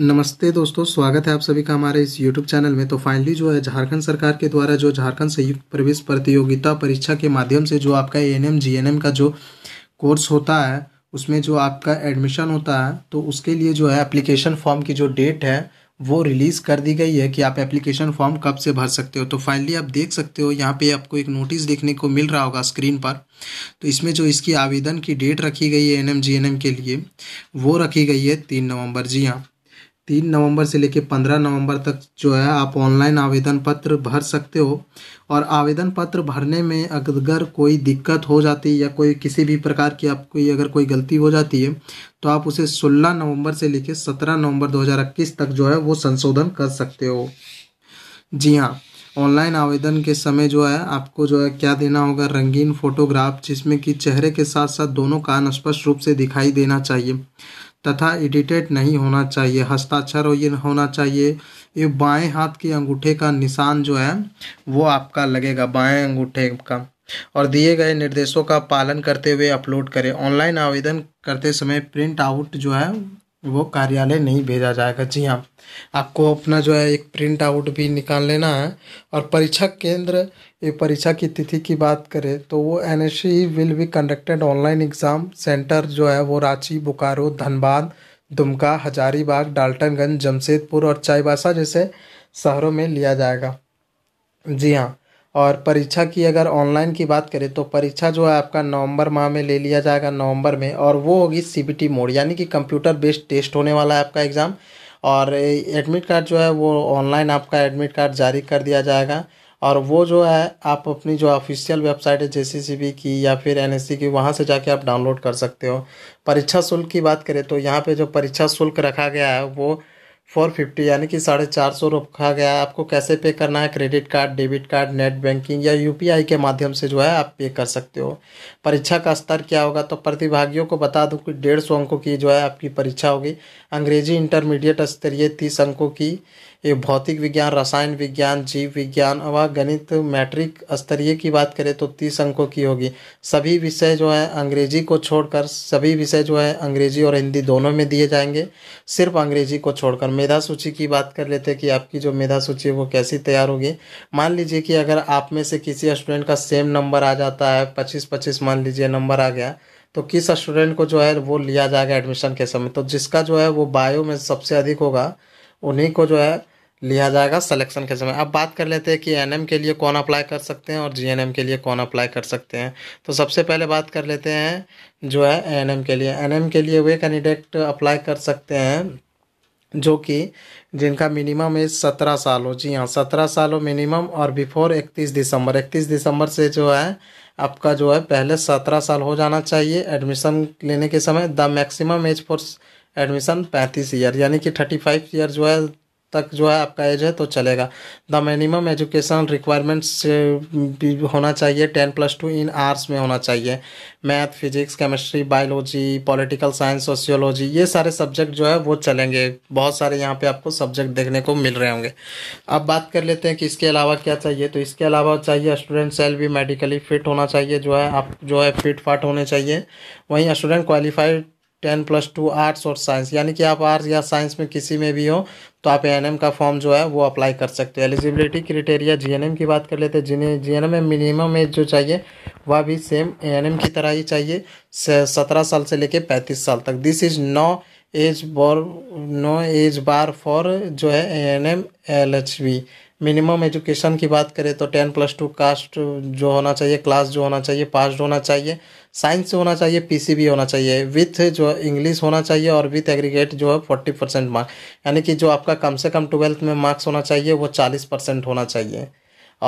नमस्ते दोस्तों स्वागत है आप सभी का हमारे इस यूट्यूब चैनल में तो फाइनली जो है झारखंड सरकार के द्वारा जो झारखंड संयुक्त प्रवेश प्रतियोगिता परीक्षा के माध्यम से जो आपका ए एन का जो कोर्स होता है उसमें जो आपका एडमिशन होता है तो उसके लिए जो है एप्लीकेशन फॉर्म की जो डेट है वो रिलीज़ कर दी गई है कि आप एप्लीकेशन फॉर्म कब से भर सकते हो तो फाइनली आप देख सकते हो यहाँ पे आपको एक नोटिस देखने को मिल रहा होगा स्क्रीन पर तो इसमें जो इसकी आवेदन की डेट रखी गई है एनएमजीएनएम के लिए वो रखी गई है तीन नवंबर जी हाँ तीन नवंबर से लेकर पंद्रह नवंबर तक जो है आप ऑनलाइन आवेदन पत्र भर सकते हो और आवेदन पत्र भरने में अगर कोई दिक्कत हो जाती है या कोई किसी भी प्रकार की आपकी अगर कोई गलती हो जाती है तो आप उसे सोलह नवंबर से लेकर सत्रह नवंबर इक्कीस तक जो है वो संशोधन कर सकते हो जी हाँ ऑनलाइन आवेदन के समय जो है आपको जो है क्या देना होगा रंगीन फोटोग्राफ जिसमें कि चेहरे के साथ साथ दोनों कान स्पष्ट रूप से दिखाई देना चाहिए तथा एडिटेड नहीं होना चाहिए हस्ताक्षर होना चाहिए ये बाएं हाथ के अंगूठे का निशान जो है वो आपका लगेगा बाएं अंगूठे का और दिए गए निर्देशों का पालन करते हुए अपलोड करें ऑनलाइन आवेदन करते समय प्रिंट आउट जो है वो कार्यालय नहीं भेजा जाएगा जी हाँ आपको अपना जो है एक प्रिंट आउट भी निकाल लेना है और परीक्षा केंद्र ये परीक्षा की तिथि की बात करें तो वो N S C will be conducted online exam centre जो है वो रांची बोकारो धनबाद दुमका हजारीबाग डाल्टनगंज जमशेदपुर और चाईबासा जैसे शहरों में लिया जाएगा जी हाँ और परीक्षा की अगर ऑनलाइन की बात करें तो परीक्षा जो है आपका नवंबर माह में ले लिया जाएगा नवंबर में और वो होगी सी मोड यानी कि कंप्यूटर बेस्ड टेस्ट होने वाला है आपका एग्ज़ाम और एडमिट कार्ड जो है वो ऑनलाइन आपका एडमिट कार्ड जारी कर दिया जाएगा और वो जो है आप अपनी जो ऑफिशियल वेबसाइट है जे की या फिर एन की वहाँ से जाके आप डाउनलोड कर सकते हो परीक्षा शुल्क की बात करें तो यहाँ पे जो परीक्षा शुल्क रखा गया है वो फोर फिफ्टी यानी कि साढ़े चार सौ रखा गया है आपको कैसे पे करना है credit card debit card net banking या यूपीआई के माध्यम से जो है आप पे कर सकते हो परीक्षा का स्तर क्या होगा तो प्रतिभागियों को बता दूं कि डेढ़ सौ अंकों की जो है आपकी परीक्षा होगी अंग्रेजी इंटरमीडिएट स्तरीय तीस अंकों की ये भौतिक विज्ञान रसायन विज्ञान जीव विज्ञान व गणित मैट्रिक स्तरीय की बात करें तो तीस अंकों की होगी सभी विषय जो है अंग्रेजी को छोड़कर सभी विषय जो है अंग्रेजी और हिंदी दोनों में दिए जाएंगे सिर्फ अंग्रेजी को छोड़कर मेधा सूची की बात कर लेते हैं कि आपकी जो मेधा सूची है वो कैसी तैयार होगी मान लीजिए कि अगर आप में से किसी स्टूडेंट का सेम नंबर आ जाता है पच्चीस पच्चीस मान लीजिए नंबर आ गया तो किस स्टूडेंट को जो है वो लिया जाएगा एडमिशन के समय तो जिसका जो है वो बायो में सबसे अधिक होगा उन्हीं को जो है लिया जाएगा सिलेक्शन के समय अब बात कर लेते हैं कि एनएम के लिए कौन अप्लाई कर सकते हैं और जीएनएम के लिए कौन अप्लाई कर सकते हैं तो सबसे पहले बात कर लेते हैं जो है एनएम के लिए एनएम के लिए वे कैंडिडेट अप्लाई कर सकते हैं जो कि जिनका मिनिमम एज सत्रह साल हो जी हाँ सत्रह साल हो मिनिमम और बिफोर इकतीस दिसंबर इकतीस दिसंबर से जो है आपका जो है पहले सत्रह साल हो जाना चाहिए एडमिशन लेने के समय the maximum age for admission पैंतीस ईयर यानी कि थर्टी फाइव ईयर जो है तक जो है आपका एज है तो चलेगा द मिनिमम एजुकेशन रिक्वायरमेंट्स होना चाहिए ten plus two in arts में होना चाहिए math physics chemistry biology political science sociology ये सारे सब्जेक्ट जो है वो चलेंगे बहुत सारे यहाँ पे आपको सब्जेक्ट देखने को मिल रहे होंगे अब बात कर लेते हैं कि इसके अलावा क्या चाहिए तो इसके अलावा चाहिए स्टूडेंट सेल भी मेडिकली फिट होना चाहिए जो है आप जो है फिट फाट होने चाहिए वहीं student qualified ten plus two arts और साइंस यानी कि आप आर्ट्स या साइंस में किसी में भी हो तो आप एन का फॉर्म जो है वो अप्लाई कर सकते हो एलिजिबिलिटी क्रिटेरिया जी की बात कर लेते हैं जिन्हें जी में मिनिमम एज जो चाहिए वह भी सेम ए की तरह ही चाहिए सत्रह साल से लेके पैंतीस साल तक this is no age bar no age bar for जो है A N M L H V minimum education की बात करें तो टेन प्लस टू कास्ट जो होना चाहिए क्लास जो होना चाहिए पास होना चाहिए साइंस होना चाहिए पीसीबी होना चाहिए विथ जो इंग्लिश होना चाहिए और विथ एग्रीगेट जो है फोर्टी परसेंट मार्क्स यानी कि जो आपका कम से कम ट्वेल्थ में मार्क्स होना चाहिए वो चालीस परसेंट होना चाहिए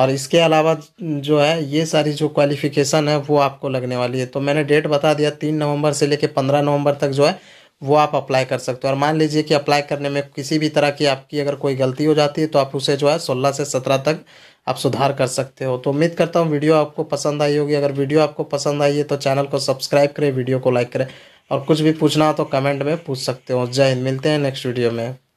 और इसके अलावा जो है ये सारी जो क्वालिफिकेशन है वो आपको लगने वाली है तो मैंने डेट बता दिया तीन नवंबर से लेकर पंद्रह नवंबर तक जो है वो आप अप्लाई कर सकते हो और मान लीजिए कि अप्लाई करने में किसी भी तरह की आपकी अगर कोई गलती हो जाती है तो आप उसे जो है सोलह से सत्रह तक आप सुधार कर सकते हो तो उम्मीद करता हूँ वीडियो आपको पसंद आई होगी अगर वीडियो आपको पसंद आई है तो चैनल को सब्सक्राइब करें वीडियो को लाइक करें और कुछ भी पूछना हो तो कमेंट में पूछ सकते हो जय हिंद मिलते हैं नेक्स्ट वीडियो में